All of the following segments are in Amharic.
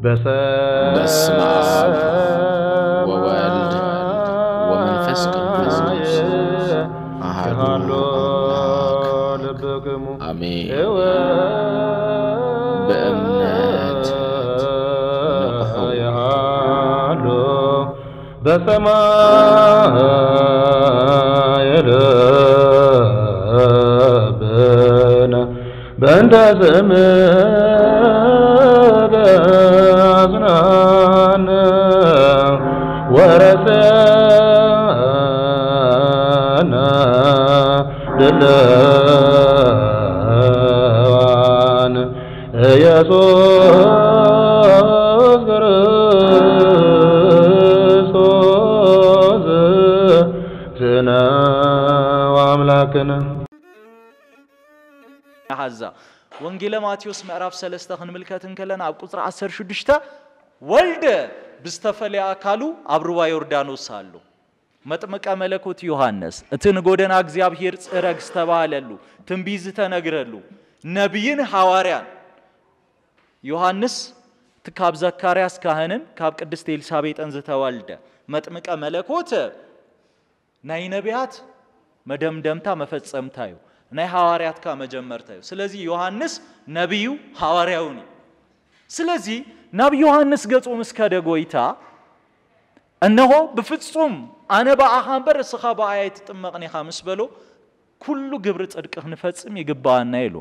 بسمع بس ووالد ومن فسق فسق أمين بأمنات نقحو بسماء زمان ورفعنا دلان ኢየሱስ ክርስቶስ ዝነው አምላክን ሐዛ ወንጌለ ማቴዎስ ምዕራፍ 3 ክንምልከት እንከለና ኣብ ቁፅሪ 16 ወልደ ብስተፈለየ አካሉ አብርዋ ዮርዳኖስ አሉ መጥምቀ መለኮት ዮሐንስ እትንጎደና እግዚአብሔር ጽረግስ ስተባለሉ ትንቢዝ ተነግረሉ ነቢይን ሐዋርያን ዮሐንስ ትካብ ዘካርያስ ካህንን ካብ ቅድስት ኤልሳቤጥ እንዝ መጥምቀ መለኮት ናይ ነቢያት መደምደምታ መፈጸምታዩ ናይ ሐዋርያትካ ካ መጀመርታዩ ስለዚህ ዮሐንስ ነቢዩ ሐዋርያውን ስለዚህ ናብ ዮሐንስ ገጹ ምስ ከደ ጎይታ እነሆ ብፍጹም ኣነ ብኣኻ እምበር እስኻ ብኣያ ይትጥመቕኒ ኢኻ ምስ በሎ ኩሉ ግብሪ ጽድቂ ክንፈጽም ይግባአና ኢሉ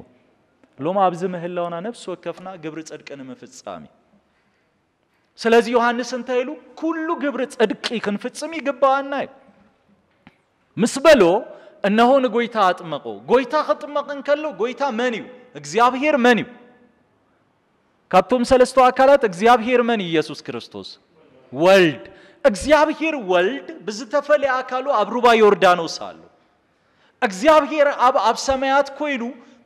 ሎም ኣብዚ ምህላውና ነብሲ ወከፍና ግብሪ ጽድቂ ንምፍጻም እዩ ስለዚ ዮሐንስ እንታይ ኢሉ ኩሉ ግብሪ ጽድቂ ክንፍጽም ይግባአና እዩ ምስ በሎ እነሆ ንጎይታ ኣጥመቆ ጎይታ ክጥመቕ እንከሎ ጎይታ መን እዩ እግዚኣብሔር መን እዩ ካብቶም ሰለስተ አካላት እግዚአብሔር መን ኢየሱስ ክርስቶስ ወልድ እግዚአብሔር ወልድ ብዝተፈለየ አካሉ አብሩባ ዮርዳኖስ አሉ እግዚአብሔር አብ ኣብ ሰማያት ኮይኑ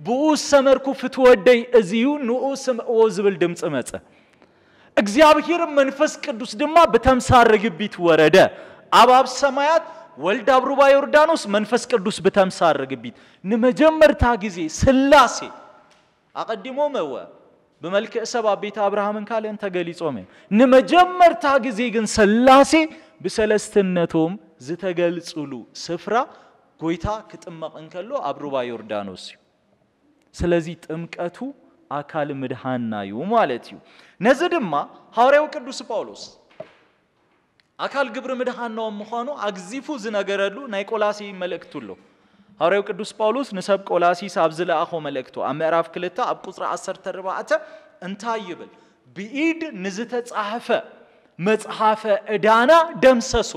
ብኡ ሰመርኩ ፍትወደይ እዚዩ ንኡ ስምዕዎ ዝብል ድምፅ መፀ እግዚአብሔር መንፈስ ቅዱስ ድማ ብተምሳር ርግቢት ወረደ ኣብ ኣብ ሰማያት ወልድ አብሩባ ዮርዳኖስ መንፈስ ቅዱስ ብተምሳር ርግቢት ንመጀመርታ ጊዜ ስላሴ አቀዲሞ መወ በመልክዕ ሰብአ ቤተ አብርሃምን ካለን ተገሊጾም ንመጀመርታ ጊዜ ግን ስላሴ ብሰለስትነቶም ዝተገልጽሉ ስፍራ ጎይታ ክጥመቕ እንከሎ አብሩባ ዮርዳኖስ እዩ ስለዚህ ጥምቀቱ አካል ምድሃና እዩ ማለት እዩ ነዚ ድማ ሐዋርያው ቅዱስ ጳውሎስ አካል ግብሪ ምድሃናው ምዃኑ አግዚፉ ዝነገረሉ ናይ ቆላሴ መልእክቱ ኣሎ ሐዋርያው ቅዱስ ጳውሎስ ንሰብ ቆላሲስ አብ ዝለኣኾ መልእክቶ ኣብ ምዕራፍ ክልተ ኣብ ቁፅሪ 14 እንታይ ይብል ብኢድ ንዝተፃሕፈ መፅሓፈ ዕዳና ደምሰሶ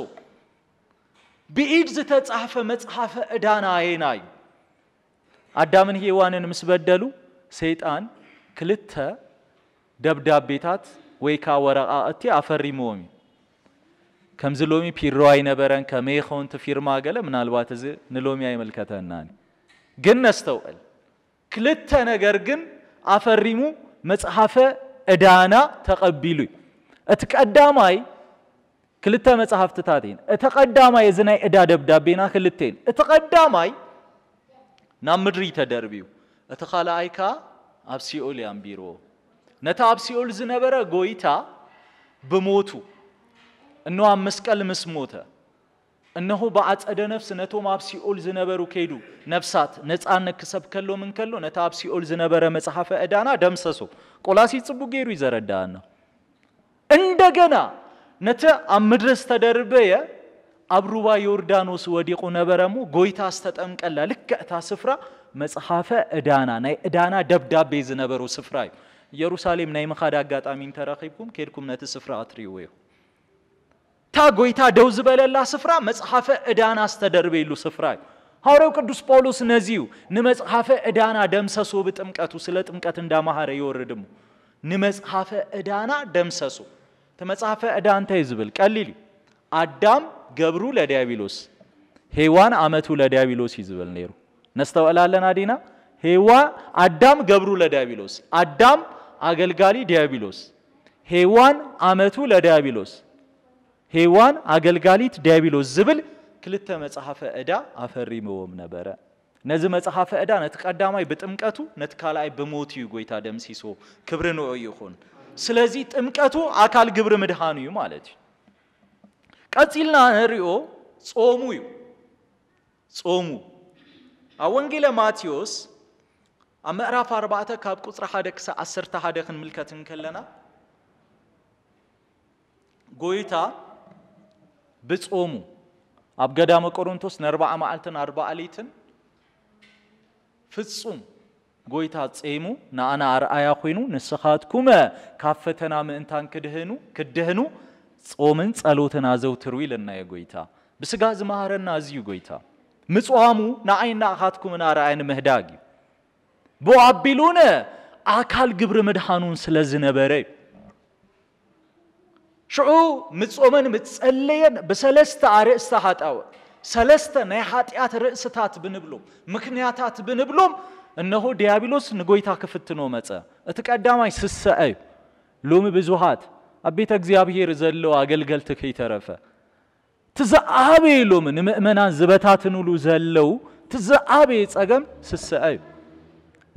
ብኢድ ዝተፃሕፈ መፅሓፈ ዕዳና የና እዩ ኣዳምን ሔዋንን ምስ በደሉ ሰይጣን ክልተ ደብዳቤታት ወይ ከዓ ወረቃቅቲ ኣፈሪምዎም እዩ ከምዚ ሎሚ ፒሮ ኣይነበረን ከመይ ይኸውን ፊርማ ገለ ምናልባት እዚ ንሎሚ ኣይመልከተናን ግን ነስተውዕል ክልተ ነገር ግን አፈሪሙ መጽሓፈ ዕዳና ተቐቢሉ እዩ እቲ ቀዳማይ ክልተ መፅሓፍትታት እየን እቲ ቀዳማይ እዚ ናይ ዕዳ ደብዳቤና ክልተ እየን እቲ ቀዳማይ ናብ ምድሪ ተደርብዩ እቲ ካልኣይ ከዓ ኣብ ሲኦል ያንቢርዎ ነታ ኣብ ሲኦል ዝነበረ ጎይታ ብሞቱ እነሆ አምስት ቀን ምስ ሞተ እነሆ በአጸደ ነፍስ ነቶም ኣብ ሲኦል ዝነበሩ ከይዱ ነፍሳት ነፃነት ክሰብከሎ ምን ከሎ ነታ ኣብ ሲኦል ዝነበረ መፅሓፈ ዕዳና ደምሰሶ ቆላሲስ ፅቡቅ ገይሩ ይዘረዳና እንደገና ነቲ ኣብ ምድሪ ዝተደርበየ ኣብ ሩባ ዮርዳኖስ ወዲቑ ነበረ እሞ ጎይታ ዝተጠምቀላ ልክዕ እታ ስፍራ መፅሓፈ ዕዳና ናይ ዕዳና ደብዳቤ ዝነበሩ ስፍራ እዩ ኢየሩሳሌም ናይ ምኻድ ኣጋጣሚ እንተረኺብኩም ኬድኩም ነቲ ስፍራ ኣትርእይዎ እዩ ታ ጎይታ ደውዝ በለላ ስፍራ መጽሐፈ ዕዳና አስተደርቤ ስፍራ ስፍራ ሐዋርያው ቅዱስ ጳውሎስ ነዚሁ ንመጽሐፈ ዕዳና ደምሰሶ ብጥምቀቱ ስለ ጥምቀት እንዳማሃረ ይወርድሙ ንመጽሐፈ ዕዳና ደምሰሶ ተመጽሐፈ ዕዳንተ ዝብል ቀሊል አዳም ገብሩ ለዲያብሎስ ሄዋን አመቱ ለዲያብሎስ ይዝብል ነይሩ ነስተውዕላለን ዲና ሄዋ አዳም ገብሩ ለዲያብሎስ አዳም አገልጋሊ ዲያብሎስ ሄዋን አመቱ ለዲያብሎስ ሄዋን አገልጋሊት ዲያብሎስ ዝብል ክልተ መጽሐፈ ዕዳ አፈሪምዎም ነበረ ነዚ መጽሐፈ ዕዳ ነቲ ቀዳማይ ብጥምቀቱ ነቲ ካልኣይ ብሞት እዩ ጎይታ ደምሲሶ ክብሪ ንዑ ይኹን ስለዚ ጥምቀቱ ኣካል ግብሪ ምድሃን እዩ ማለት እዩ ቀፂልና ንሪኦ ጾሙ እዩ ጾሙ ኣብ ወንጌለ ማቴዎስ ኣብ ምዕራፍ 4 ካብ ቁፅሪ 1 ክሳብ 11 ክንምልከት እንከለና ጎይታ ብጾሙ ኣብ ገዳመ ቆሮንቶስ ንኣርባዓ መዓልትን ኣርባዓ ሌትን ፍጹም ጎይታ ፀሙ ንኣና ኣርኣያ ኮይኑ ንስኻትኩመ ካብ ፈተና ምእንታን ክድህኑ ክድህኑ ጾምን ጸሎትን ኣዘውትሩ ኢለናየ ጎይታ ብስጋ ዝመሃረና እዝዩ ጎይታ ምፅዋሙ ንዓይን ንኣኻትኩም ንኣርኣያ ንምህዳግ እዩ ብኣቢሉነ ኣካል ግብሪ ምድሓኑን ስለ ዝነበረ እዩ ሽዑ ምጾመን ምጸለየን ብሰለስተ ኣርእስተ ሃጣወ ሰለስተ ናይ ኃጢአት ርእስታት ብንብሎም ምክንያታት ብንብሎም እነሆ ዲያብሎስ ንጎይታ ክፍትኖ መፀ እቲ ቀዳማይ ስስአ እዩ ሎሚ ብዙሃት ኣብ ቤተ እግዚኣብሔር ዘሎ ኣገልገልቲ ከይተረፈ እቲ ዝዓበየ ሎሚ ንምእመናን ዝበታትንሉ ዘለው እቲ ዝዓበየ ፀገም ስስአ እዩ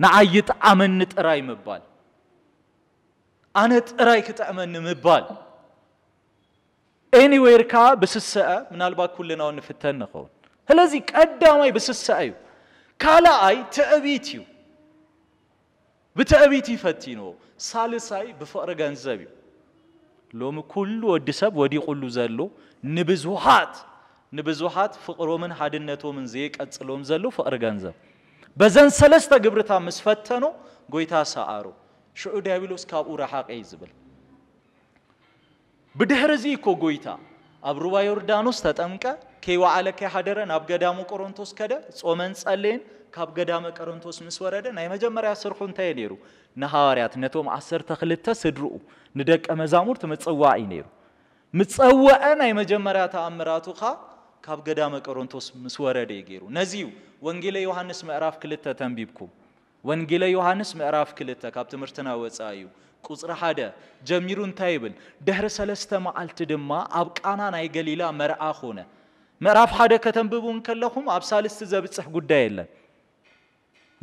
ንዓይ ጣዕመኒ ጥራይ ምባል ኣነ ጥራይ ክጠዕመኒ ምባል anywhere كا بسساء من ألبا كلنا ونفتن خون هل أي قدامي بسساء يو كلا أي تأبيتيو بتأبيتي فتينو سالساي بفقر جنزبيو لوم كل ودسب ودي كل زلو نبزوحات نبزوحات فقر من حد النتو من زيك أتسلوم زلو فقر جنزب بزن سلست جبرتها مسفتنو قويتها سعره شو ده بيلوس كاب أي إيزبل ብድሕርዚ እኮ ጎይታ ኣብ ሩባ ዮርዳኖስ ተጠምቀ ከይወዓለከ ሓደረን ናብ ገዳሙ ቆሮንቶስ ከደ ጾመን ጸለየን ካብ ገዳመ ቆሮንቶስ ምስ ወረደ ናይ መጀመርያ ስርሑ እንታይ ነይሩ ንሃዋርያት ነቶም ዓሰርተ ክልተ ስድርኡ ንደቀ መዛሙርት ምፅዋዕ እዩ ነይሩ ምፀወዐ ናይ መጀመርያ ተኣምራቱ ኸ ካብ ገዳመ ቆሮንቶስ ምስ ወረደ እዩ ገይሩ ነዚዩ ወንጌለ ዮሃንስ ምዕራፍ ክልተ ተንቢብኩም ወንጌለ ዮሃንስ ምዕራፍ ክልተ ካብ ትምህርትና ወፃኢ እዩ ቁፅሪ ሓደ ጀሚሩ እንታይ ይብል ድሕሪ ሰለስተ መዓልቲ ድማ ኣብ ቃና ናይ ገሊላ መርኣ ኾነ ምዕራፍ ሓደ ከተንብቡ እንከለኹም ኣብ ሳልስቲ ዘብፅሕ ጉዳይ የለን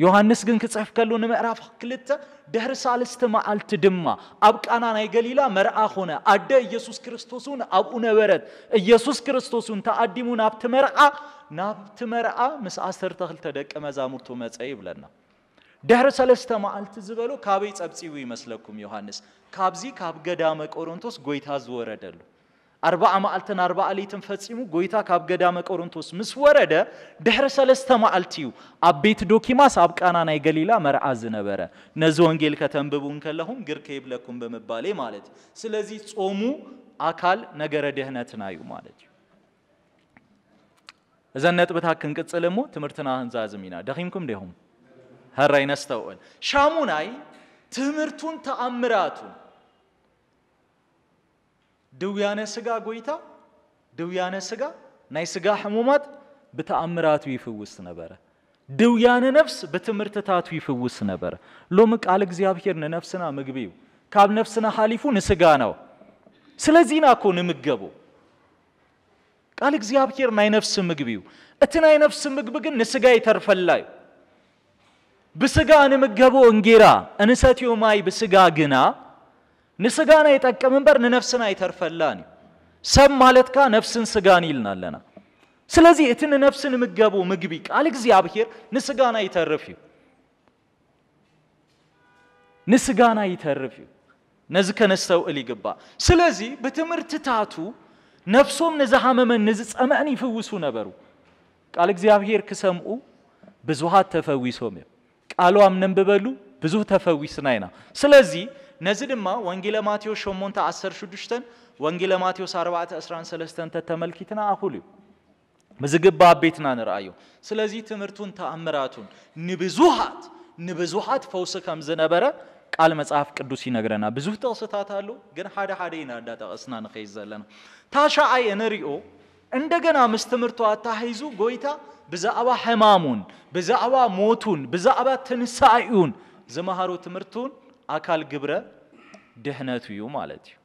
ዮሃንስ ግን ክፅሕፍ ከሎ ንምዕራፍ ክልተ ድሕሪ ሳልስቲ መዓልቲ ድማ ኣብ ቃና ናይ ገሊላ መርኣ ኾነ ኣደ ኢየሱስ ክርስቶስ እውን ኣብኡ ነበረት ኢየሱስ ክርስቶስ እውን ተኣዲሙ ናብቲ መርዓ ናብቲ መርዓ ምስ ዓሰርተ ክልተ ደቀ መዛሙርቱ መፀ ይብለና ድሕሪ ሰለስተ መዓልቲ ዝበሎ ካበይ ጸብጺቡ ይመስለኩም ዮሐንስ ካብዚ ካብ ገዳመ ቆሮንቶስ ጎይታ ዝወረደሉ ኣርባዓ መዓልትን ኣርባዓ ሌትን ፈጺሙ ጎይታ ካብ ገዳመ ቆሮንቶስ ምስ ወረደ ድሕሪ ሰለስተ መዓልቲ እዩ ኣብ ቤት ዶኪማስ ኣብ ቃና ናይ ገሊላ መርዓ ዝነበረ ነዚ ወንጌል ከተንብቡ እንከለኹም ግርክ የብለኩም ብምባሌ ማለት እዩ ስለዚ ጾሙ ኣካል ነገረ ድህነትና እዩ ማለት እዩ እዘን ነጥብታት ክንቅጽል እሞ ትምህርትና ክንዛዝም ኢና ደኺምኩም ዲኹም ሀራይ ነስተውዕል ሻሙናይ ትምህርቱን ተአምራቱን ድውያነ ስጋ ጎይታ ድውያነ ስጋ ናይ ስጋ ሕሙማት ብተአምራቱ ይፍውስ ነበረ ድውያነ ነፍስ ብትምህርትታቱ ይፍውስ ነበረ ሎሚ ቃል እግዚአብሔር ንነፍስና ምግቢ እዩ ካብ ነፍስና ሓሊፉ ንስጋ ነው ስለዚህና ኮ ንምገቡ ቃል እግዚአብሔር ናይ ነፍሲ ምግቢ እዩ እቲ ናይ ነፍሲ ምግቢ ግን ንስጋ ይተርፈላ እዩ ብስጋ ንምገቦ እንጌራ እንሰትዮ ማይ ብስጋ ግና ንስጋና የጠቅም ንነፍስን አይተርፈላን እዩ ሰብ ማለት ካ ነፍስን ስጋን ይልናለና ስለዚህ እቲ ንነፍስ ንምገቦ ምግቢ ቃል እግዚአብሔር ንስጋና ይተርፍ እዩ ንስጋና ይተርፍ እዩ ነዚ ከነስተው እል ይግባ ስለዚህ ብትምህርትታቱ ነፍሶም ንዝሃመመን ንዝፀመዕን ይፍውሱ ነበሩ ቃል እግዚአብሔር ክሰምዑ ብዙሃት ተፈዊሶም እዮም ቃሉ አምነን ብበሉ ብዙ ተፈዊስናይና ስለዚህ ነዚ ድማ ወንጌለ ማቴዎስ ሸሞንተ 16 ሽዱሽተን ወንጌለ ማቴዎስ 4 13 ሰለስተንተ ተመልኪትና አሁሉ ምዝግባ ቤትና ንርአዩ ስለዚህ ትምህርቱን ተአምራቱን ንብዙሃት ንብዙሃት ፈውስ ከም ዝነበረ ቃል መጽሐፍ ቅዱስ ይነግረና ብዙ ጥቕስታት አሉ ግን ሓደ ሓደ ኢና እንዳጠቐስና ንኸይድ ዘለና ታሻዓይ እንሪኦ እንደገና ምስትምህርቷ ታህይዙ ጎይታ ብዛዕባ ሕማሙን ብዛዕባ ሞቱን ብዛዕባ ትንሳኤውን ዝመሃሮ ትምህርቱን አካል ግብረ ድህነቱ እዩ ማለት እዩ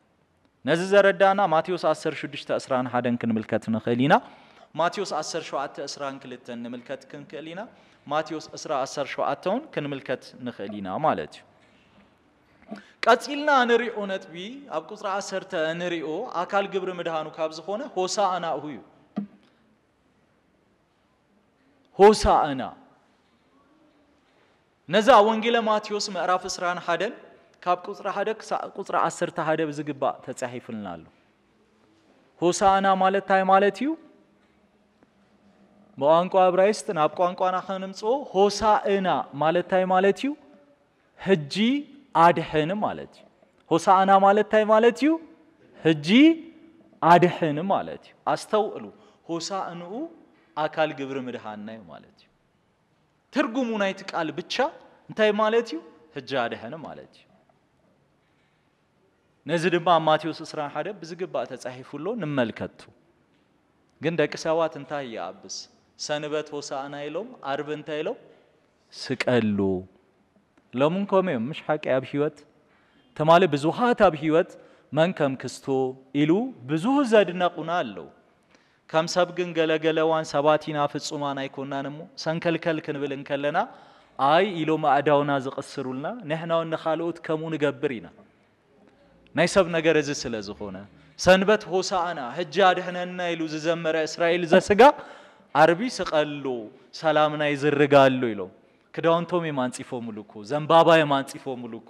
ነዚ ዘረዳና ማቴዎስ 16 11 ክንምልከት ንኽእል ኢና ማቴዎስ 17 22 ንምልከት ክንክእል ኢና ማቴዎስ 17 ክንምልከት ንኽእል ኢና ማለት እዩ ቀፂልና ንሪኦ ነጥቢ ኣብ ቁፅሪ 10 ንሪኦ ኣካል ግብሪ ምድሃኑ ካብ ዝኾነ ሆሳእና እሁ እዩ ሆሳእና ነዛ ወንጌለ ማቴዎስ ምዕራፍ 21 ካብ ቁፅሪ 1 ክሳብ ቁፅሪ 11 ብዝግባእ ተፃሒፉልና ኣሎ ሆሳእና ማለት እንታይ ማለት እዩ ብቋንቋ ዕብራይስጥ ናብ ቋንቋና ከንምፅኦ ሆሳእና ማለት እንታይ ማለት እዩ ሕጂ አድህን ማለት እዩ ሆሳእና ማለት እንታይ ማለት እዩ ሕጂ አድህን ማለት እዩ አስተውዕሉ ሆሳእንኡ አካል ግብሪ ምድሃና እዩ ማለት እዩ ትርጉሙ ናይቲ ቃል ብቻ እንታይ ማለት እዩ ሕጂ ኣድሐነ ማለት እዩ ነዚ ድማ ኣብ ማቴዎስ 21 ብዝግባእ ተጻሒፉሎ ንመልከቱ ግን ደቂ ሰባት እንታይ ይኣብስ ሰንበት ሆሳእና ኢሎም ዓርብ እንታይ ኢሎም ስቀሉ ለምን ኮሜ ምሽሓቂ ኣብ ሂወት ተማለ ብዙሃት ኣብ ሂወት መን ከም ክስቶ ኢሉ ብዙሕ ዘድነቁና ኣለው ከም ሰብ ግን ገለገለዋን ሰባቲና ፍጹማን ኣይኮናን እሞ ሰንከልከል ክንብል እንከለና ኣይ ኢሎም ኣእዳውና ዝቕስሩልና ንሕናውን ንኻልኦት ከምኡ ንገብር ኢና ናይ ሰብ ነገር እዚ ስለ ዝኾነ ሰንበት ሆሳእና ሕጂ ኣድሕነና ኢሉ ዝዘመረ እስራኤል ዘስጋ ዓርቢ ስቀሎ ሰላምና ይዝርጋሉ ኢሎም ክዳውንቶም የማንጽፎም ሙሉኮ ዘንባባ የማንጽፎም ሙሉኮ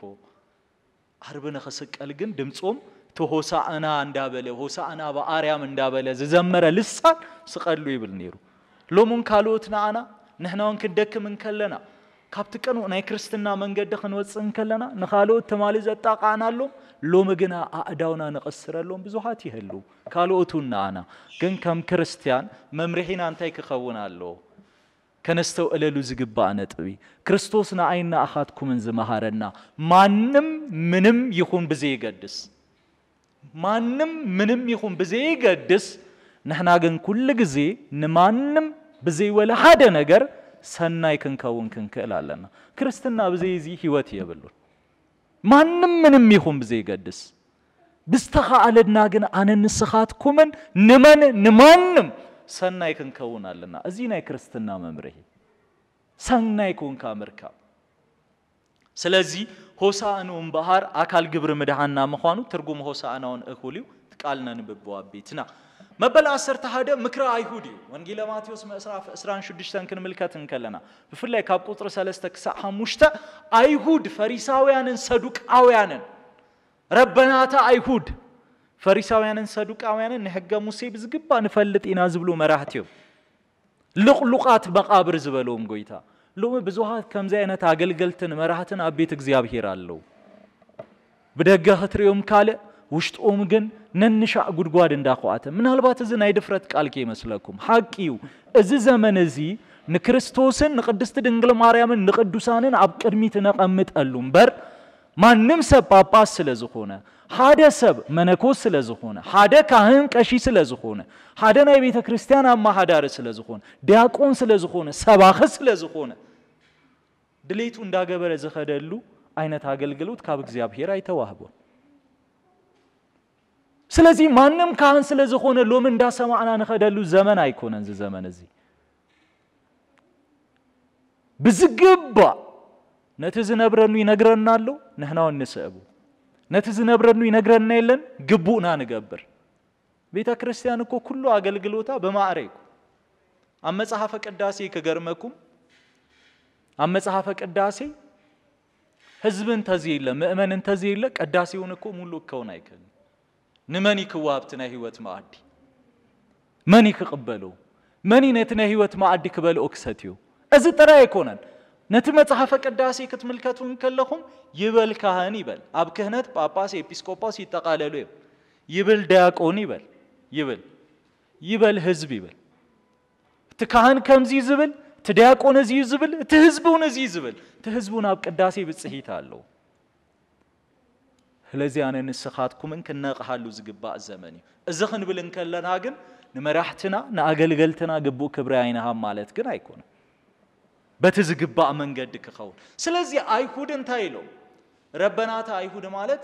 አርብ ነኸሰቀል ግን ድምፆም ተሆሳዕና እንዳበለ ሆሳዕና በአርያም እንዳበለ ዝዘመረ ልሳን ስቀሉ ይብል ነይሩ ሎሙን ካልኦት ንዓና ንሕናውን እውን ክንደክም እንከለና ካብቲ ቀኑ ናይ ክርስትና መንገዲ ክንወፅእ እንከለና ንካልኦት ተማሊ ዘጣቃዕናሎም ሎሚ ግና ኣእዳውና ንቐስረሎም ብዙሓት ይህሉ ካልኦት ንዓና ግን ከም ክርስትያን መምርሒና እንታይ ክኸውን ኣለዎ ከነስተው እለሉ ዝግባ ነጥቢ ክርስቶስ ንዓይና አኻትኩምን ዝመሃረና ማንም ምንም ይኹን ብዘይ ብዘይገድስ ማንም ምንም ይኹን ብዘይ ብዘይገድስ ንሕና ግን ኩሉ ግዜ ንማንም ብዘይ ወለ ሓደ ነገር ሰናይ ክንከውን ክንክእል ኣለና ክርስትና ብዘይ እዚ ሂወት የብሉን ማንም ምንም ይኹን ብዘይ ብዘይገድስ ብዝተኸኣለና ግን ኣነ ንስኻትኩምን ንመን ንማንም ሰናይ ክንከውናልና እዚህ ናይ ክርስትና መምርሄ ሰናይ ኮንካ ምርካብ ስለዚህ ሆሳእኖን ባህር አካል ግብር ምድሃና ምዃኑ ትርጉም ሆሳእናውን እኩልዩ ትቃልነን ብበዋ ቤትና መበል ዓሰርተ ሓደ ምክረ አይሁድ እዩ ወንጌለ ማቴዎስ ምዕስራፍ 26 ክንምልከት እንከለና ብፍላይ ካብ ቁጥሪ 3 ክሳዕ ሓሙሽተ አይሁድ ፈሪሳውያንን ሰዱቃውያንን ረበናተ አይሁድ ፈሪሳውያንን ሰዱቃውያንን ንሕገ ሙሴ ብዝግባ ንፈልጥ ኢና ዝብሉ መራሕት እዮም ልቕሉቓት መቓብር ዝበለዎም ጎይታ ሎሚ ብዙሓት ከምዚ ዓይነት ኣገልገልትን መራሕትን ኣብ ቤት እግዚኣብሔር ኣለው ብደገ ክትሪኦም ካልእ ውሽጦም ግን ነንሻዕ ጉድጓድ እንዳኳዓተ ምናልባት እዚ ናይ ድፍረት ቃልኪ ይመስለኩም ሓቂ እዩ እዚ ዘመን እዚ ንክርስቶስን ንቅድስቲ ድንግል ማርያምን ንቅዱሳንን ኣብ ቅድሚት ነቐምጠሉ እምበር ማንም ሰብ ጳጳስ ስለ ዝኾነ ሓደ ሰብ መነኮስ ስለ ዝኾነ ሓደ ካህን ቀሺ ስለ ዝኾነ ሓደ ናይ ቤተ ክርስቲያን ኣመሓዳሪ ስለ ዝኾነ ዲያቆን ስለ ዝኾነ ሰባኸ ስለ ዝኾነ ድሌቱ እንዳገበረ ዝኸደሉ ዓይነት ኣገልግሎት ካብ እግዚኣብሔር ኣይተዋህቦን ስለዚ ማንም ካህን ስለ ዝኾነ ሎም እንዳሰማዕና ንኸደሉ ዘመን ኣይኮነን ዚ ዘመን እዚ ብዝግባእ ነቲ ዝነብረኑ ይነግረና ኣሎ ንሕና ንስዕቡ ነቲ ዝነብረኑ ይነግረና የለን ግቡእና ንገብር ቤተ ክርስቲያን እኮ ኩሉ አገልግሎታ በማዕረ ይኩ ኣብ መጽሐፈ ቅዳሴ ክገርመኩም ኣብ መጽሐፈ ቅዳሴ ህዝብ ተዚህ የለ ምእመንን ተዚህ የለ ቅዳሴውን እኮ ሙሉ እከውን ኣይክእል ንመን ይክዋ ናይ ህይወት ማዕዲ መን ይክቅበሎ መን ነቲ ናይ ህይወት ማዕዲ ክበልኦ ክሰትዮ እዚ ጥራይ ኣይኮነን ነቲ መጽሐፈ ቅዳሴ ክትምልከቱ ከለኹም ይበል ካህን ይበል ኣብ ክህነት ጳጳስ ኤጲስቆጶስ ይጠቃለሉ እዮም ይብል ዲያቆን ይበል ይብል ይበል ህዝብ ይበል እቲ ካህን ከምዚ ዝብል እቲ ዲያቆን እዚ ዝብል እቲ ህዝቢ እውን እዚ ዝብል እቲ ህዝቢ እውን ኣብ ቅዳሴ ብፅሂት ኣለዉ ስለዚ ኣነ ንስኻትኩምን ክነቕሃሉ ዝግባእ ዘመን እዩ እዚ ክንብል እንከለና ግን ንመራሕትና ንኣገልገልትና ግቡእ ክብሪ ኣይንሃብ ማለት ግን ኣይኮነን بتزقباء من قد كخون سلازي أيهود انتايلو ربنا تا أيهود مالت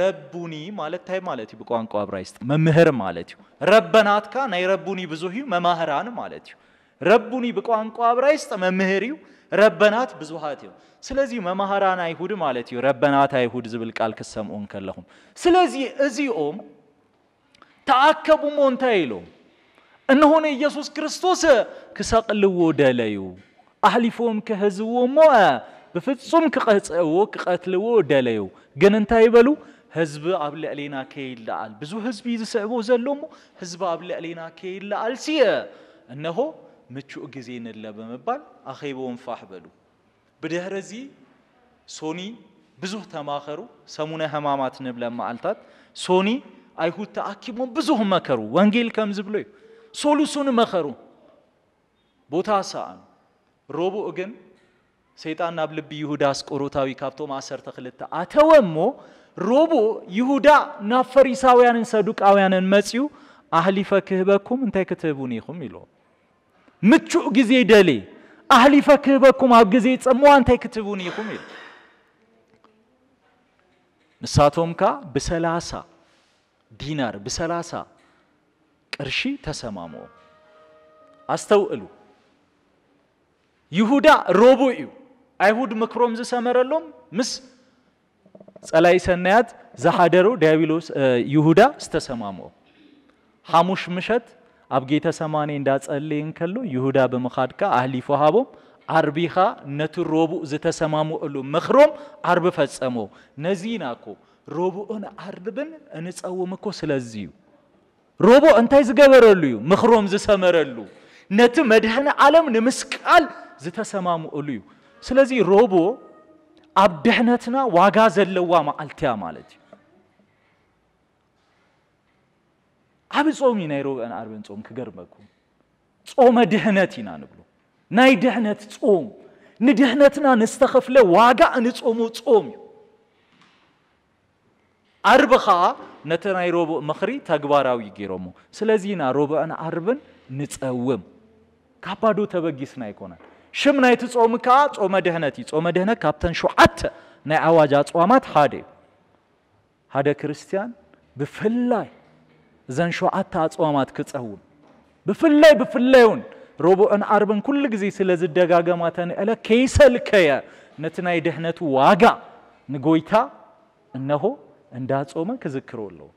ربوني مالت تاي مالتي بقوان قواب رايست ممهر مالتيو ربنات كا ناي ربوني بزوهيو مماهران مالتيو ربوني بقوان قواب رايست ممهريو ربنات بزوهاتيو سلازي مماهران أيهود مالتيو ربنات أيهود زبل قال كسام اون كلهم سلازي ازي اوم تعاكبوا مونتايلو انهون يسوس كريستوس كساق اللو داليو ኣሕሊፎም ክህዝዎሞ ብፍጹም ክቐፅዕዎ ክቐትልዎ ደለዩ ግን እንታይ ይበሉ ህዝቢ ኣብ ልዕሊና ከይለዓል ብዙ ህዝቢ ዝስዕቦ ዘሎ እሞ ህዝቢ ኣብ ልዕሊና ከይለዓል ስየ እነሆ ምቹእ ግዜ ንለ ብምባል ኣኼቦም ፋሕ በሉ ብድሕሪ እዚ ሶኒ ብዙሕ ተማኸሩ ሰሙነ ሕማማት ንብለ መዓልታት ሶኒ ኣይሁድ ተኣኪቦም ብዙሕ መከሩ ወንጌል ከም ዝብሎ እዩ ሶሉሱን መኸሩ ቦታ ሰኣኑ ሮቡዕ ግን ሰይጣን ናብ ልቢ ይሁዳ አስቆሮታዊ ካብቶም ዓሰርተ ክልተ ኣተወ እሞ ሮቡዕ ይሁዳ ናብ ፈሪሳውያንን ሰዱቃውያንን መፅኡ ኣህሊፈ ክህበኩም እንታይ ክትህቡን ኢኹም ኢሎ ምቹእ ግዜ ደሌ ኣህሊፈ ክህበኩም ኣብ ግዜ ፀምዋ እንታይ ክትህቡን ኢኹም ኢሉ ንሳቶም ካ ብሰላሳ ዲናር ብሰላሳ ቅርሺ ተሰማምዖ ኣስተውእሉ ይሁዳ እዩ አይሁድ ምክሮም ዝሰመረሎም ምስ ጸላይ ሰናያት ዝሓደሩ ዲያብሎስ ይሁዳ ዝተሰማምኦ ሓሙሽ ምሸት ኣብ ጌተ ሰማኔ እንዳጸለየ እንከሎ ይሁዳ ብምኻድካ ኣህሊፉ ሃቦም ዓርቢ ነቲ ሮቡእ ዝተሰማምአሉ ምኽሮም ዓርቢ ፈጸሞ ነዚ ናኮ ሮቡኡን ዓርብን እንፀውም እኮ ስለዚ እዩ ሮቦ እንታይ ዝገበረሉ እዩ ምኽሮም ዝሰመረሉ ነቲ መድህኒ ዓለም ንምስቃል ዝተሰማሙ እዩ ስለዚ ሮቦ ኣብ ድሕነትና ዋጋ ዘለዋ መዓልትያ ማለት እዩ ዓብ ፆም እዩ ናይ ሮብአን ኣርበን ፆም ክገርመኩም ፆመ ድሕነት ኢና ንብሎ ናይ ድሕነት ፆም ንድሕነትና ንዝተኸፍለ ዋጋ እንፆሙ ፆም እዩ ዓርቢ ከዓ ነቲ ናይ ሮብእ ምኽሪ ተግባራዊ ገይሮሞ ስለዚ ና ሮብአን ዓርብን ንፀውም ካባዶ ተበጊስና ኣይኮነን ሽም ናይቲ ጾምካ ጾመ ድህነት እዩ ጾመ ድህነት ካብተን ሸዓተ ናይ ኣዋጅ ኣፅዋማት ሓደ እዩ ሓደ ክርስቲያን ብፍላይ እዘን ሸዓተ ኣፅዋማት ክፀውን ብፍላይ ብፍላይ እውን ረቡዕን ዓርብን ኩሉ ግዜ ስለ ዝደጋገማ ተንዕለ ከይሰልከየ ነቲ ናይ ድህነቱ ዋጋ ንጎይታ እነሆ እንዳጾመ ክዝክሮ ኣለዎ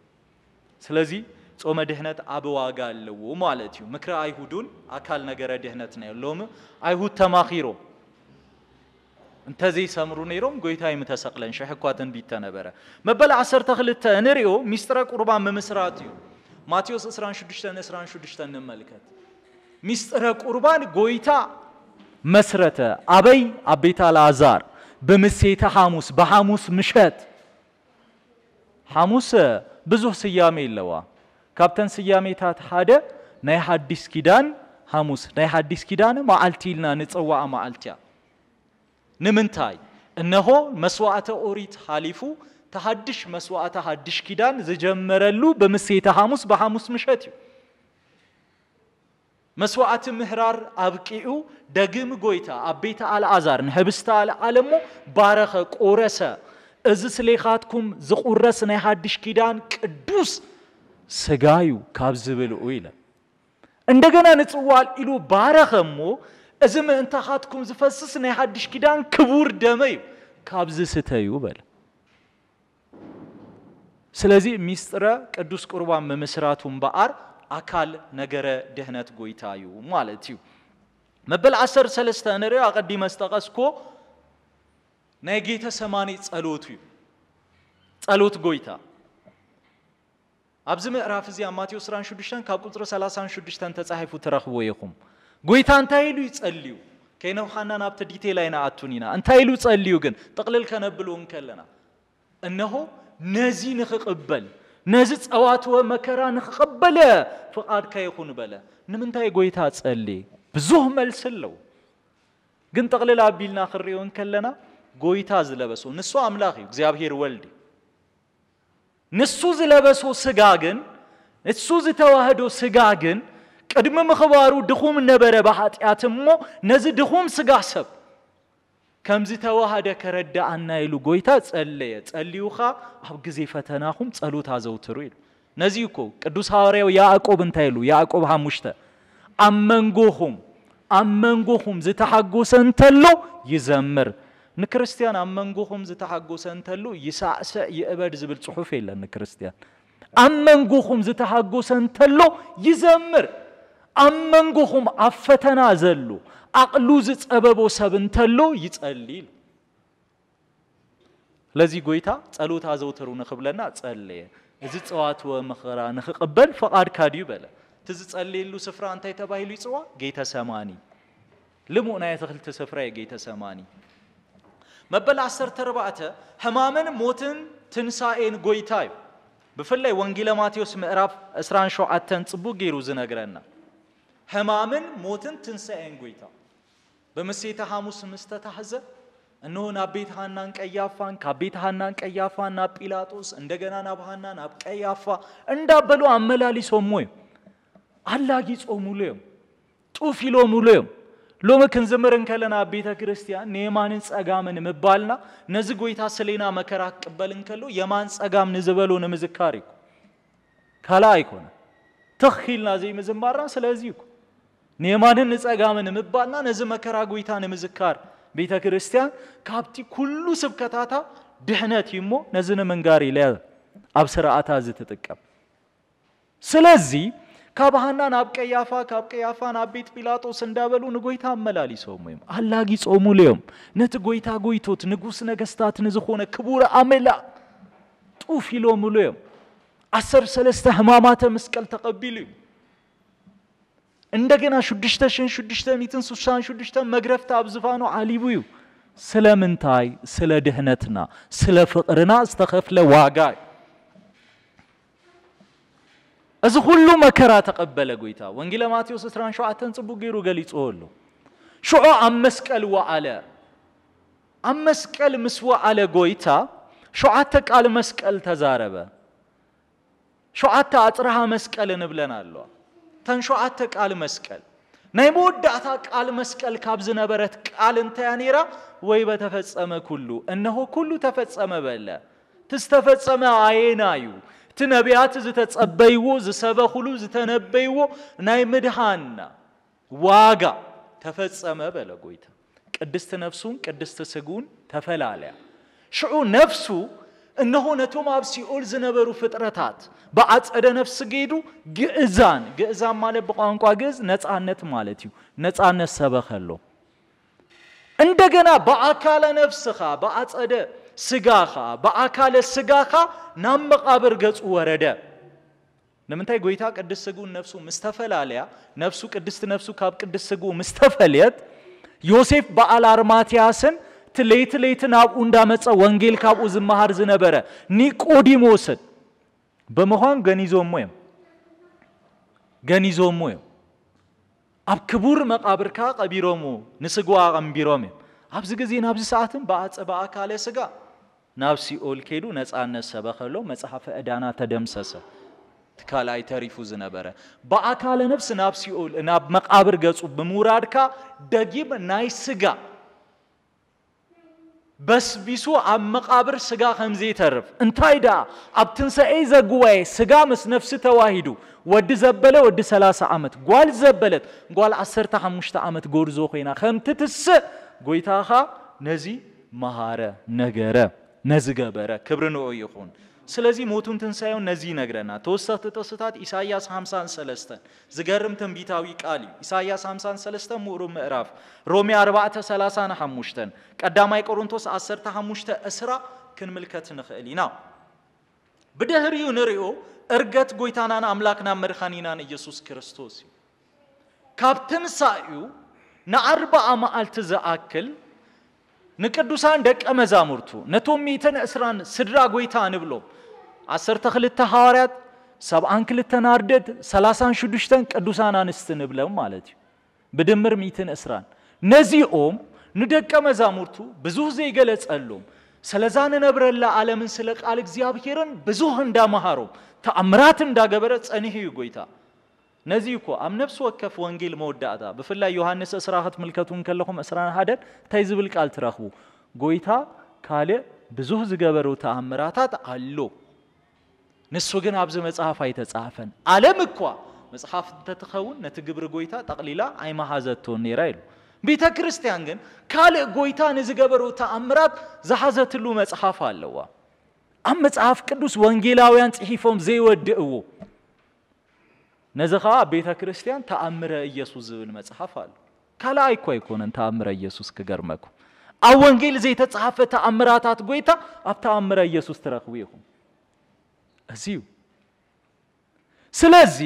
ስለዚ ጾመ ድህነት አብዋጋ አለው ማለት እዩ ምክረ አይሁዱን አካል ነገረ ድህነት ነው ሎም አይሁድ ተማኺሮ እንተዘይ ሰምሩ ነይሮም ጎይታ ይምተሰቅለን ሸሕ ቢተ ትንቢት መበል መበል 12 ንሪኦ ሚስጥረ ቁርባ ምምስራት እዩ ማቴዎስ 26 26 እንመልከት ሚስጥረ ቁርባን ጎይታ መስረተ አበይ አቤታ ቤተ አልዓዛር በምሴተ ሐሙስ በሐሙስ ምሸት ሐሙስ ብዙሕ ስያሜ ይለዋ ካብተን ስያሜታት ሓደ ናይ ሓዲስ ኪዳን ሐሙስ ናይ ሓዲስ ኪዳን መዓልቲ ኢልና ንፅዋዓ መዓልቲ እያ ንምንታይ እነሆ መስዋዕተ ኦሪት ሓሊፉ ተሃድሽ መስዋዕተ ሓድሽ ኪዳን ዝጀመረሉ በምሴተ ሐሙስ በሐሙስ ምሸት እዩ መስዋዕቲ ምህራር ኣብቂኡ ደግም ጎይታ ኣብ ቤተ ኣልዓዛር ንህብስተ ኣልዓል እሞ ባረኸ ቆረሰ እዚ ስሌኻትኩም ዝቑረስ ናይ ሓድሽ ኪዳን ቅዱስ ስጋዩ ካብዚ ብልዑ ይለን እንደገና ንፅዋዕ ኢሉ ባረኸ እሞ እዚ ምእንተ ዝፈስስ ናይ ሓድሽ ኪዳን ክቡር ደመ እዩ ካብዚ ስተዩ በለ ስለዚ ሚስጥረ ቅዱስ ቁርባን ምምስራቱ እምበኣር ኣካል ነገረ ድህነት ጎይታ እዩ ማለት እዩ መበል 13 ንሪኦ ኣቐዲመ ዝተቐስኮ ናይ ጌተ ሰማኒ እዩ ጎይታ ኣብዚ ምዕራፍ እዚ ኣብ ማቴዎስ 26 ካብ ቁፅሪ 36 ተፃሒፉ ትረኽቦ ኢኹም ጎይታ እንታይ ኢሉ ይፀልዩ ከይነውሓና ናብቲ ዲቴል ኣይንኣቱን ኢና እንታይ ኢሉ ፀልዩ ግን ጥቕልል ከነብል እውን ከለና እነሆ ነዚ ንኽቕበል ነዚ ፀዋትወ መከራ ንኽቕበለ ፍቓድካ ይኹን በለ ንምንታይ ጎይታ ፀሊ ብዙሕ መልሲ ኣለው ግን ጥቕልል ኣቢልና ክንሪኦን ከለና ጎይታ ዝለበሶ ንሱ ኣምላኽ እዩ እግዚኣብሔር ወልድ እዩ ንሱ ዝለበሶ ስጋ ግን እሱ ዝተዋህዶ ስጋ ግን ቅድሚ ምኽባሩ ድኹም ነበረ ብኃጢአት እሞ ነዚ ድኹም ስጋ ሰብ ከምዚ ተዋህደ ከረዳእና ኢሉ ጎይታ ጸለየ ጸልዩኻ ኣብ ግዜ ፈተናኹም ጸሎት ኣዘውትሩ ኢሉ ነዚ እኮ ቅዱስ ሐዋርያው ያዕቆብ እንታይ ኢሉ ያዕቆብ ሓሙሽተ ኣብ መንጎኹም ኣብ መንጎኹም ዝተሓጎሰ እንተሎ ይዘምር ንክርስቲያን ኣብ መንጎኹም ዝተሓጎሰ እንተሉ ይሳዕሰ ይእበድ ዝብል ፅሑፍ የለን ንክርስቲያን ኣብ መንጎኹም ዝተሓጎሰ እንተሎ ይዘምር ኣብ መንጎኹም ኣብ ፈተና ዘሎ ኣቕሉ ዝፀበቦ ሰብ እንተሎ ይጸሊ ኢሉ ስለዚ ጎይታ ጸሎታ ዘውትሩ ንኽብለና ጸለየ እዚ ፀዋትወ ምኽራ ንኽቕበል ፈቓድካ ድዩ በለ እቲ ዝፀልየሉ ስፍራ እንታይ ተባሂሉ ይፅዋ ጌተ ሰማኒ ልሙእ ናይ ኣትክልቲ ስፍራ የጌተ ሰማኒ መበል ዓሰርተ ርባዕተ ሕማምን ሞትን ትንሣኤን ጎይታዩ ብፍላይ ወንጌለ ማቴዎስ ምዕራፍ 11 ሸውዓተን ጽቡ ገይሩ ዝነግረና ሕማምን ሞትን ትንሣኤን ጎይታ በምሴተ ሐሙስ ምስተታሕዘ እነሆ ናብ ቤት ሐናን ቀያፋን ካብ ቤት ሐናን ቀያፋን ናብ ጲላጦስ እንደገና ናብ ሐና ናብ ቀያፋ እንዳበሉ አመላሊሶም ሞዩ አላጊ ጾሙልዮም ጡፍ ይሎሙልዮም ሎሚ ክንዝምር እንከለና ቤተ ክርስቲያን ኔማንን ጸጋምን ምባልና ነዚ ጎይታ ስለና መከራ ቅበል እንከሎ የማን ጸጋም ንዝበሎ ንምዝካር እዩ ካላ አይኮነ ኣይኮነ ዘይ ዘይምዝማርና ስለዚ እዩ ኔማንን ንጸጋምን ምባልና ነዚ መከራ ጎይታ ንምዝካር ቤተ ክርስቲያን ካብቲ ኩሉ ስብከታታ ድሕነት እዩ እሞ ነዚ ንምንጋር ኢለ ኣብ ስርዓታ ዝትጥቀም ስለዚ ካባሃናን አብ ቀያፋ ካብ ቀያፋን ኣብ ቤት ጲላጦስ እንዳበሉ ንጎይታ ኣመላሊሶም እዮም ኣላጊ ጾሙ ልዮም ነቲ ጎይታ ጎይቶት ንጉስ ነገስታት ንዝኾነ ክቡር ኣምላኽ ጡፍ ኢሎምሉ እዮም ዓሰርተ ሰለስተ ሕማማተ መስቀል ተቐቢሉ እዩ እንደገና ሽዱሽተ ሽን ሽዱሽተ ሚትን ስሳን ሽዱሽተ መግረፍቲ ኣብ ዝፋኑ ዓሊቡ እዩ ስለምንታይ ስለ ድህነትና ስለ ፍቕርና ዝተኸፍለ ዋጋ እዩ እዚ ኩሉ መከራ ተቐበለ ጎይታ ወንጌለ ማቴዎስ 27 ፅቡቅ ገይሩ ገሊፆ ኣሎ ሽዑ ኣብ መስቀል ወኣለ ኣብ መስቀል ምስ ወኣለ ጎይታ ሸውዓተ ቃል መስቀል ተዛረበ ሸውዓተ ኣፅርሃ መስቀል ንብለን ኣለዋ ተን ሸውዓተ ቃል መስቀል ናይ መወዳእታ ቃል መስቀል ካብ ዝነበረት ቃል እንተያ ነይራ ወይ በተፈጸመ ኩሉ እነሆ ኩሉ ተፈጸመ በለ እቲ ዝተፈጸመ ኣየና እዩ እቲ ነቢያት ዝተፀበይዎ ዝሰበኽሉ ዝተነበይዎ ናይ ምድሃን ዋጋ ተፈፀመ በለ ጎይታ ቅድስቲ ነፍሱን ቅድስቲ ስጉን ተፈላለያ ሽዑ ነፍሱ እነሆ ነቶም ኣብ ሲኦል ዝነበሩ ፍጥረታት ብዓፀደ ነፍሲ ገይዱ ግእዛን ግእዛን ማለት ብቋንቋ ግእዝ ነፃነት ማለት እዩ ነፃነት ሰበኸሎ እንደገና ብኣካለ ነፍስኻ ብዓፀደ ስጋኻ በአካለ ስጋኻ ናብ መቃብር ገጹ ወረደ ንምንታይ ጎይታ ቅድስ ስጉን ነፍሱ ምስተፈላለያ ነፍሱ ቅድስቲ ነፍሱ ካብ ቅድስ ስጉ ምስተፈልየት ዮሴፍ በዓል አርማትያስን ትሌት ለይት ናብኡ እንዳመፀ ወንጌል ካብኡ ዝመሃር ዝነበረ ኒቆዲሞስን ብምዃን ገኒዞሞ እዮም ገኒዞሞ እዮም ኣብ ክቡር መቃብርካ ቀቢሮሙ ንስግዋ ቀንቢሮም እዮም ኣብዚ ግዜ ናብዚ ሰዓትን ብኣፀ ብኣካለ ስጋ ናብ ሲኦል ከይዱ ነፃነት ሰበኸሎ መጽሐፈ ዕዳና ተደምሰሰ ትካላይ ተሪፉ ዝነበረ ብኣካለ ነፍስ ናብ ሲኦል ናብ መቃብር ገጹ ብምውራድካ ደጊም ናይ ስጋ በስቢሱ ኣብ መቃብር ስጋ ከምዘ ይተርፍ እንታይ ደኣ ኣብ ትንሣኤ ዘጉባኤ ስጋ ምስ ነፍሲ ተዋሂዱ ወዲ ዘበለ ወዲ 30 ዓመት ጓል ዘበለት ጓል 15 ዓመት ጎርዞ ኮይና ከምቲ ትስእ ጎይታኻ ነዚ መሃረ ነገረ ነዝገበረ ክብር ንኦ ይኹን ስለዚህ ሞቱን ትንሣኤው ነዚህ ይነግረና ተወሰተ ተስታት ኢሳይያስ 53 ዝገርም ትንቢታዊ ቃል ኢሳይያስ 50 ሰለስተ ሙሩ ምዕራፍ ሮሜ 4 30 ቀዳማይ ቆሮንቶስ 15 እስራ ክንምልከት ንኽእል ኢና ብድሕሪኡ ንሪኦ እርገት ጎይታናን ኣምላክና መድኻኒናን ኢየሱስ ክርስቶስ እዩ ካብ ትንሣኡ ንኣርባዓ መዓልቲ ዝኣክል ንቅዱሳን ደቀ መዛሙርቱ ነቶም ነቶሜተን እስራን ስድራ ጎይታ ንብሎ ዓሰርተ ክልተ ሐዋርያት ሰብአን ክልተ አርደት ሰላሳን ሽዱሽተን ቅዱሳን አንስት ብለው ማለት እዩ ብድምር ሚትን እስራን ነዚኦም ንደቀ መዛሙርቱ ብዙሕ ዘይገለጸሎም ስለዛ ንነብረላ ዓለምን ስለ ቃል እግዚአብሔርን ብዙህ እንዳመሃሮም ተአምራት እንዳገበረ ጸኒሕ እዩ ጎይታ ነዚህ እኮ አብ ነፍስ ወከፍ ወንጌል መወዳእታ ብፍላይ ዮሐንስ እስራኸት ምልከቱን ከለኹም እስራን ሃደን እንታይ ዝብል ቃል ትረኽቡ ጎይታ ካልእ ብዙሕ ዝገበሩ ተኣምራታት ኣሎ ንሱ ግን ኣብዚ መፅሓፍ ኣይተፃሓፈን ዓለም እኳ መፅሓፍ እንተትኸውን ነቲ ግብሪ ጎይታ ጠቕሊላ ኣይመሃዘቶን ነይራ ኢሉ ቤተ ክርስቲያን ግን ካልእ ጎይታ ንዝገበሩ ተኣምራት ዝሓዘትሉ መፅሓፍ ኣለዋ ኣብ መፅሓፍ ቅዱስ ወንጌላውያን ፅሒፎም ዘይወድእዎ ነዘኻ ቤተ ክርስቲያን ተአምረ ኢየሱስ ዝብል መጽሐፍ አሉ ካልኣይ እኳ ኣይኮነን ተአምረ ኢየሱስ ክገርመኩ ኣብ ወንጌል ዘይተፃሓፈ ተአምራታት ጎይታ ኣብ ተአምረ ኢየሱስ ትረኽቡ ኢኹም እዚዩ ስለዚ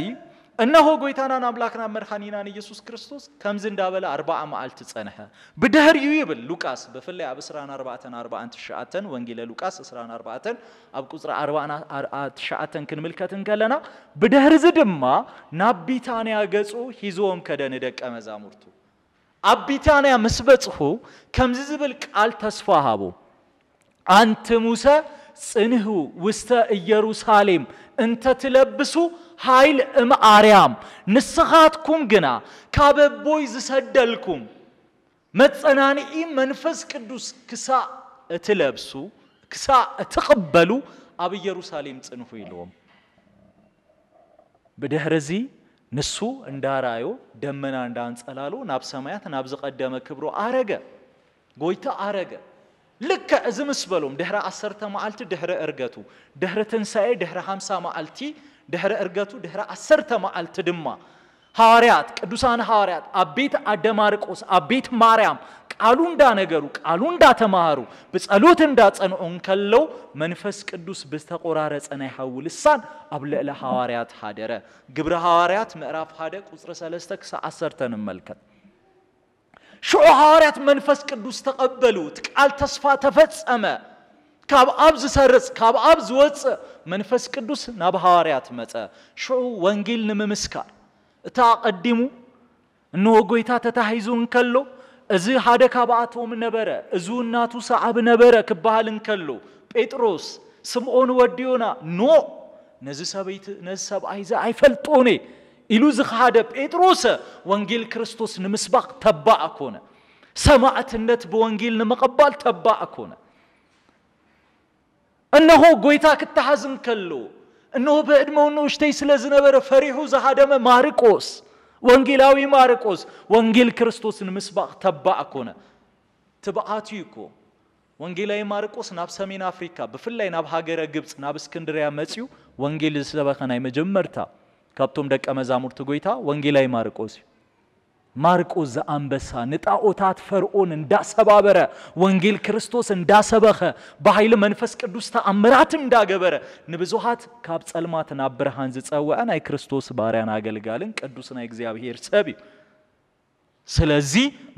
እነሆ ጎይታናን አምላክና መድኃኒናን ኢየሱስ ክርስቶስ ከምዝ እንዳበለ አርባ መዓልት ጸንሐ ብድህር ዩ ይብል ሉቃስ ብፍላይ ኣብ እስራን ኣርባዕተን ኣርባዓን ትሽዓተን ወንጌለ ሉቃስ እስራን ኣርባዕተን ኣብ ቁፅሪ ኣርባ ትሽዓተን ክንምልከትን ከለና ብድህር እዚ ድማ ናብ ቢታንያ ገጹ ሒዝዎም ከደ ንደቀ መዛሙርቱ ኣብ ቢታንያ ምስ በጽሑ ከምዚ ዝብል ቃል ተስፋ ሃቡ ኣንቲ ሙሴ ጽንሁ ውስተ ኢየሩሳሌም እንተ ትለብሱ ኃይል እምአርያም ንስኻትኩም ግና ካብ ኣቦይ ዝሰደልኩም መፀናንዒ መንፈስ ቅዱስ ክሳዕ እትለብሱ ክሳዕ እትቕበሉ ኣብ ኢየሩሳሌም ፅንሑ ኢልዎም ብድሕሪ እዚ ንሱ እንዳራዮ ደመና እንዳንፀላሎ ናብ ሰማያት ናብ ዝቐደመ ክብሮ ኣረገ ጎይታ ኣረገ ልክ እዚ ምስ በሎም ድሕሪ ዓሰርተ መዓልቲ ድሕሪ እርገቱ ድሕሪ ትንሣኤ ድሕሪ ሓምሳ መዓልቲ ድሕሪ እርገቱ ድሕሪ ዓሰርተ መዓልቲ ድማ ሐዋርያት ቅዱሳን ሐዋርያት ኣብ ቤት ኣደ ማርቆስ ኣብ ቤት ማርያም ቃሉ እንዳነገሩ ቃሉ እንዳተማሃሩ ብጸሎት እንዳጸንዑ እንከለው መንፈስ ቅዱስ ብዝተቆራረፀ ናይ ሃዊ ልሳን ኣብ ልዕሊ ሐዋርያት ሓደረ ግብሪ ሐዋርያት ምዕራፍ ሓደ ቁፅሪ 3 ክሳብ 10 ንመልከት ሽዑ ሐዋርያት መንፈስ ቅዱስ ተቐበሉ እቲ ቃል ተስፋ ተፈጸመ ካብ ኣብ ዝሰርፅ ካብ ኣብ ዝወፅእ መንፈስ ቅዱስ ናብ ሐዋርያት መፀ ሽዑ ወንጌል ንምምስካር እታ ኣቐዲሙ እንሆ ጎይታ ተታሂዙ እንከሎ እዚ ሓደ ካብኣቶም ነበረ እዙ እናቱ ሰዓብ ነበረ ክበሃል እንከሎ ጴጥሮስ ስምዖን ወዲዮና ኖ ነዚ ሰበይቲ ነዚ ሰብኣይ እዚ ኣይፈልጦን እየ إلو زخادة بيتروس وانجيل كريستوس نمسبق تبا أكون سمعت النت بوانجيل نمقبال تبا أكون أنه قويتا كتحزن كلو أنه بعد ما أنه اشتي سلزنا برا فريحو زخادة ماركوس وانجيل أوي ماركوس وانجيل كريستوس نمسبق تبا أكون تبعاتيكو وانجيل أي ماركوس ناب سمين أفريكا بفلين أب هاجر أجبس ناب اسكندريا مسيو وانجيل السبخان أي مجمرتا ካብቶም ደቀ መዛሙርቱ ጎይታ ወንጌላዊ ማርቆስ ማርቆስ ዘአንበሳ ንጣዖታት ፈርዖን እንዳሰባበረ ወንጌል ክርስቶስ እንዳሰበኸ በኃይል መንፈስ ቅዱስ ተአምራትም እንዳገበረ ንብዙሃት ካብ ጸልማት ናብ ብርሃን ዝፀውዐ ናይ ክርስቶስ ባርያን አገልጋልን ቅዱስ ናይ እግዚአብሔር ሰብ እዩ ስለዚ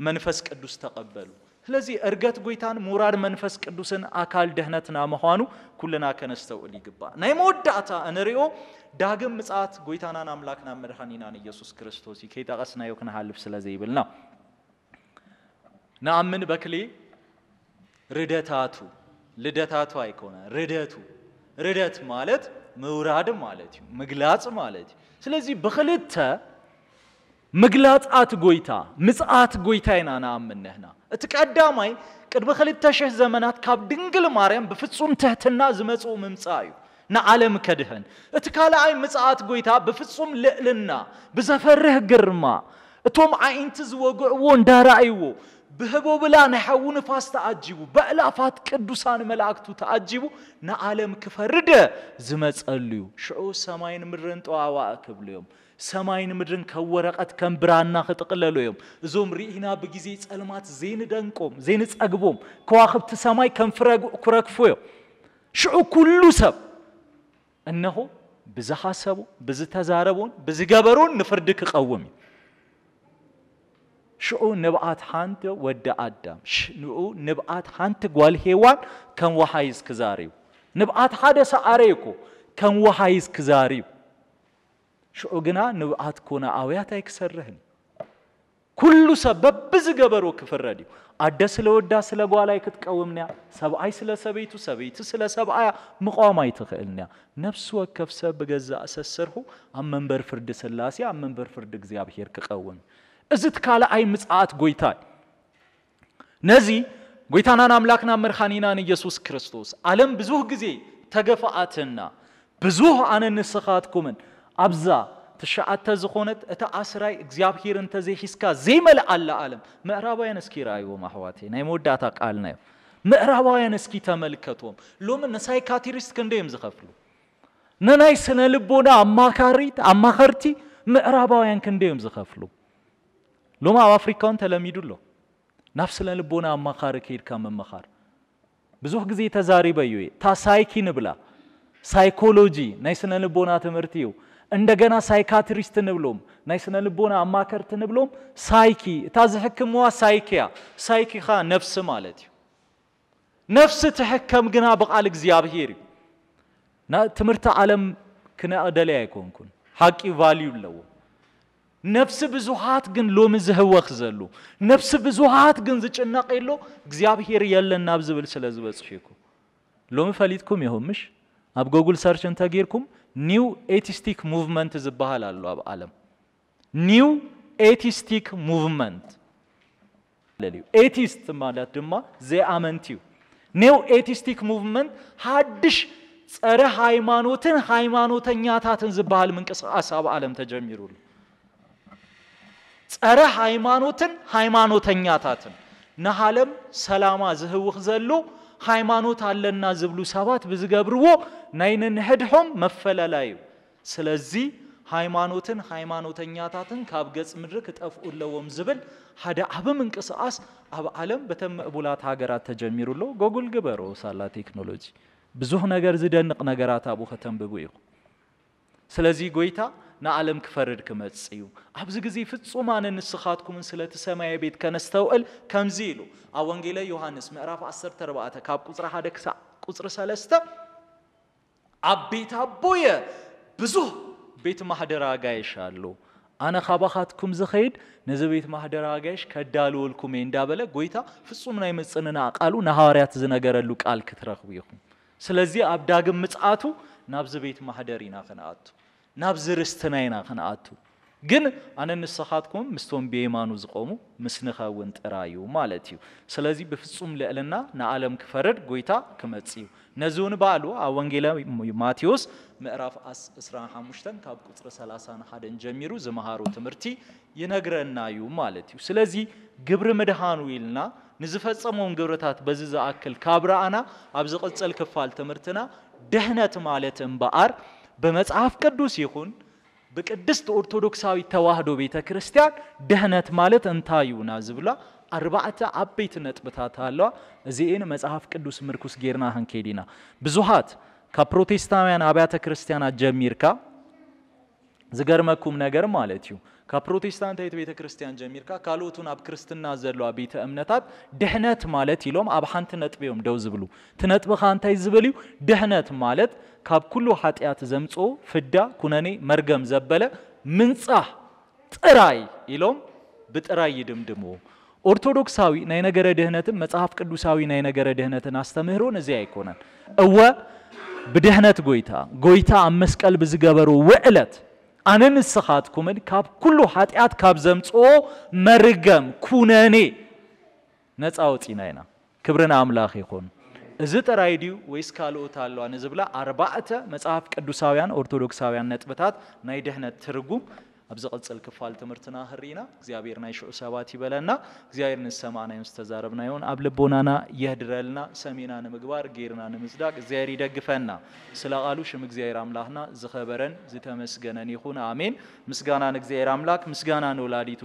መንፈስ ቅዱስ ተቀበሉ ስለዚህ እርገት ጎይታን ሙራድ መንፈስ ቅዱስን አካል ደህነትና መኳኑ ኩልና ከነስተው እል ይግባ ናይ መወዳእታ እንሪኦ ዳግም ምጽት ጎይታናን አምላክና መድሃኒናን ኢየሱስ ክርስቶስ ከይጠቐስናዮ ክንሃልፍ ስለ ዘይብልና ንአምን በክሌ ርደታቱ ልደታቱ አይኮነ ርደቱ ርደት ማለት ምውራድ ማለት እዩ ምግላጽ ማለት እዩ ስለዚ ብክልተ ምግላፃት ጎይታ ምፅዓት ጎይታ ኢና ንኣምንህና እቲ ቀዳማይ ቅድሚ 2,000 ዘመናት ካብ ድንግል ማርያም ብፍጹም ትሕትና ዝመፅኡ ምምፃእ እዩ ንዓለም ከድህን እቲ ካልኣይ ምፅዓት ጎይታ ብፍጹም ልዕልና ብዘፈርህ ግርማ እቶም ዓይንቲ ዝወግዕዎ እንዳረኣይዎ ብህቦብላ ናይ ሓዊ ንፋስ ተኣጂቡ ብዕላፋት ቅዱሳን መላእክቱ ተኣጂቡ ንዓለም ክፈርደ ዝመፀሉ እዩ ሽዑ ሰማይን ምድርን ጠዋዋእ ክብሉ እዮም ሰማይን ምድርን ከወረቀት ከንብራና ክጥቅለሉ እዮም እዞም ርኢና ብግዜ ጸልማት ዘይንደንቆም ዘይንጸግቦም ከዋኽብቲ ሰማይ ከም ኩረክፎ እዮም ሽዑ ኩሉ ሰብ እነሆ ብዝሓሰቡ ብዝተዛረቦን ብዝገበሮን ንፍርዲ ክቐውም እዩ ሽዑ ንብኣት ሓንቲ ወዲ ኣዳም ንኡ ንብኣት ሓንቲ ጓል ሄዋን ከም ወሓይዝ ክዛርዩ ንብኣት ሓደ ሰዓረ ይኮ ከም ወሓይዝ ክዛርዩ ሽዑ ግና ንብኣት ኮነ ኣውያት ኣይክሰርህን ኩሉ ሰብ በብዝ ገበሮ ክፍረድዩ ኣደ ስለ ወዳ ስለ ጓላይ ክትቀውምንያ ሰብኣይ ስለ ሰበይቱ ሰበይቲ ስለ ሰብኣያ ምቋም ኣይትኽእልንያ ነፍሲ ወከፍ ሰብ ብገዛእ ሰስርሑ ኣብ መንበር ፍርዲ ስላሴ ኣብ መንበር ፍርዲ እግዚኣብሔር ክቐውም እዚ እቲ ካልኣይ ጎይታ ነዚ ጎይታናን ኣምላክና መድኻኒናን ኢየሱስ ክርስቶስ ዓለም ብዙሕ ግዜ ተገፋኣትና ብዙሕ ኣነ ንስኻትኩምን ኣብዛ ትሸዓተ ዝኾነት እታ ኣስራይ እግዚኣብሔር እንተዘይሒዝካ ዘይመልኣላ ዓለም ምዕራባውያን እስኪ ረኣይዎም ኣሕዋቴ ናይ መወዳእታ ቃልና እዮም ምዕራባውያን እስኪ ተመልከቶም ሎሚ ንሳይካትሪስት ክንደ እዮም ዝኸፍሉ ንናይ ስነ ልቦና ኣማካሪት ኣማኸርቲ ምዕራባውያን ክንደ እዮም ዝኸፍሉ ሎሚ ኣብ ኣፍሪካ እውን ተለሚዱ ኣሎ ናብ ስነ ልቦና ኣማኻሪ ከይድካ መምኻር ብዙሕ ግዜ ተዛሪበ እዩ እታ ሳይኪ ንብላ ሳይኮሎጂ ናይ ስነ ልቦና ትምህርቲ እዩ እንደገና ሳይካትሪስት ንብሎም ናይ ስነ ልቦና ኣማከርቲ ንብሎም ሳይኪ እታ ዝሕክምዋ ሳይኪ እያ ሳይኪ ኸ ነፍሲ ማለት እዩ ነፍሲ ትሕከም ግና ብቓል እግዚኣብሄር እዩ ትምህርቲ ዓለም ክነቕደልየ ኣይኮንኩን ሓቂ ቫልዩ ኣለዎ ነፍሲ ብዙሃት ግን ሎሚ ዝህወኽ ዘሎ ነፍሲ ብዙሃት ግን ዝጭነቕ የሎ እግዚኣብሄር የለን ናብ ዝብል ስለ ዝበፅሕ ይኩ ሎሚ ፈሊጥኩም ይኹምሽ ኣብ ጎግል ሰርች እንተገይርኩም ኒው ኤቲስቲክ ሙቭመንት ዝበሃል ኣሎ ኣብ ዓለም ኒው ኤቲስቲክ ሙቭመንት ዩ ኤቲስት ማለት ድማ ዘይኣመንቲ እዩ ኒው ኤቲስቲክ ሙቭመንት ሓድሽ ፀረ ሃይማኖትን ሃይማኖተኛታትን ዝበሃል ምንቅስቃስ ኣብ ዓለም ተጀሚሩሉ ፀረ ሃይማኖትን ሃይማኖተኛታትን ንሃለም ሰላማ ዝህውኽ ዘሎ ሃይማኖት አለና ዝብሉ ሰባት ብዝገብርዎ ናይንን ህድሖም መፈለላዩ ስለዚህ ሃይማኖትን ሃይማኖተኛታትን ካብ ገጽ ምድሪ ክጠፍኡለዎም ዝብል ሓደ ዓብ ምንቅስቃስ ኣብ ዓለም በተን ምዕቡላት ሃገራት ተጀሚሩሎ ጎጉል ግበሮ ሳላ ቴክኖሎጂ ብዙሕ ነገር ዝደንቕ ነገራት ኣብኡ ከተንብቡ ኢኹ ስለዚ ጎይታ ንዓለም ክፈርድ ክመጽ እዩ ኣብዚ ግዜ ፍጹማነ ንስኻትኩምን ስለቲ ሰማይ ቤት ከነስተውዕል ከምዚ ኢሉ ኣብ ወንጌለ ዮሃንስ ምዕራፍ 14 ካብ ቁፅሪ 1 ክሳዕ ቁፅሪ 3 ኣብ ቤት ኣቦየ ብዙሕ ቤት ማሕደር ኣጋየሽ ኣሎ ኣነ ካባኻትኩም ዝኸይድ ነዚ ቤት ማህደር ኣጋየሽ ከዳልወልኩም እየ እንዳበለ ጎይታ ፍጹም ናይ ምፅንና ቃሉ ንሃዋርያት ዝነገረሉ ቃል ክትረኽቡ ኢኹም ስለዚ ኣብ ዳግም ምፅኣቱ ናብዚ ቤት ማህደር ኢና ክነኣቱ ናብ ዝርስትና ኢና ክንኣቱ ግን ኣነ ንስኻትኩም ምስቶም ብየማኑ ዝቆሙ ምስንኸ እውን ጥራ እዩ ማለት እዩ ስለዚ ብፍጹም ልዕልና ንዓለም ክፈርድ ጎይታ ክመፅ እዩ ነዚ እውን በዕሉ ኣብ ወንጌላ ማቴዎስ ምዕራፍ 25 ካብ ቁፅሪ 31 ጀሚሩ ዝመሃሩ ትምህርቲ ይነግረና እዩ ማለት እዩ ስለዚ ግብሪ ምድሃኑ ኢልና ንዝፈፀሞም ግብርታት በዚ ዝኣክል ካብ ረኣና ኣብ ዝቕፅል ክፋል ትምህርትና ድህነት ማለት እምበኣር በመጽሐፍ ቅዱስ ይሁን በቅድስት ኦርቶዶክሳዊ ተዋህዶ ቤተ ክርስቲያን ድህነት ማለት እንታዩና ዝብላ አርባዕተ አበይት ነጥብታት አለዋ እዚአን መጽሐፍ ቅዱስ ምርኩስ ጌርና ህንኬዲና ብዙሃት ካብ ፕሮቴስታውያን አብያተ ክርስቲያናት ጀሚርካ ዝገርመኩም ነገር ማለት እዩ ፕሮቴስታንታዊት ቤተ ክርስቲያን ጀሚርካ ካልኦቱን ኣብ ክርስትና ዘለዋ ቤተ እምነታት ድሕነት ማለት ኢሎም ኣብ ሓንቲ ነጥቢ እዮም ደው ዝብሉ እቲ ነጥቢ ኸ እንታይ ዝብል እዩ ድሕነት ማለት ካብ ኩሉ ሓጢኣት ዘምፅኦ ፍዳ ኩነኔ መርገም ዘበለ ምንፃህ ጥራይ ኢሎም ብጥራይ ይድምድሙ ኦርቶዶክሳዊ ናይ ነገረ ድህነትን መጽሐፍ ቅዱሳዊ ናይ ነገረ ድህነትን ኣስተምህሮን እዚ ኣይኮነን እወ ብድህነት ጎይታ ጎይታ ኣብ መስቀል ብዝገበሮ ውዕለት ኣነ ንስኻ ትኩምን ካብ ኩሉ ሓጢኣት ካብ ዘምፅኦ መርገም ኩነኔ ነፃ ወፂና ኢና ክብርን ኣምላኽ ይኹን እዚ ጥራይ ድዩ ወይስ ካልኦት ኣለዋ ንዝብላ ኣርባዕተ መፅሓፍ ቅዱሳውያን ኦርቶዶክሳውያን ነጥብታት ናይ ድሕነት ትርጉም ኣብ ዝቕፅል ክፋል ትምህርትና ህሪና እግዚኣብሔር ናይ ሽዑ ሰባት ይበለና እግዚኣብሔር ንዝሰማዕናዮን ዝተዛረብናዮን ኣብ ልቦናና የህድረልና ሰሚና ንምግባር ጌርና ንምፅዳቅ እግዚኣብሔር ይደግፈና ስለ ቃሉ ሽም እግዚኣብሔር ኣምላኽና ዝኸበረን ዝተመስገነን ይኹን ኣሜን ምስጋና ንእግዚኣብሔር ኣምላክ ምስጋና ንውላዲቱ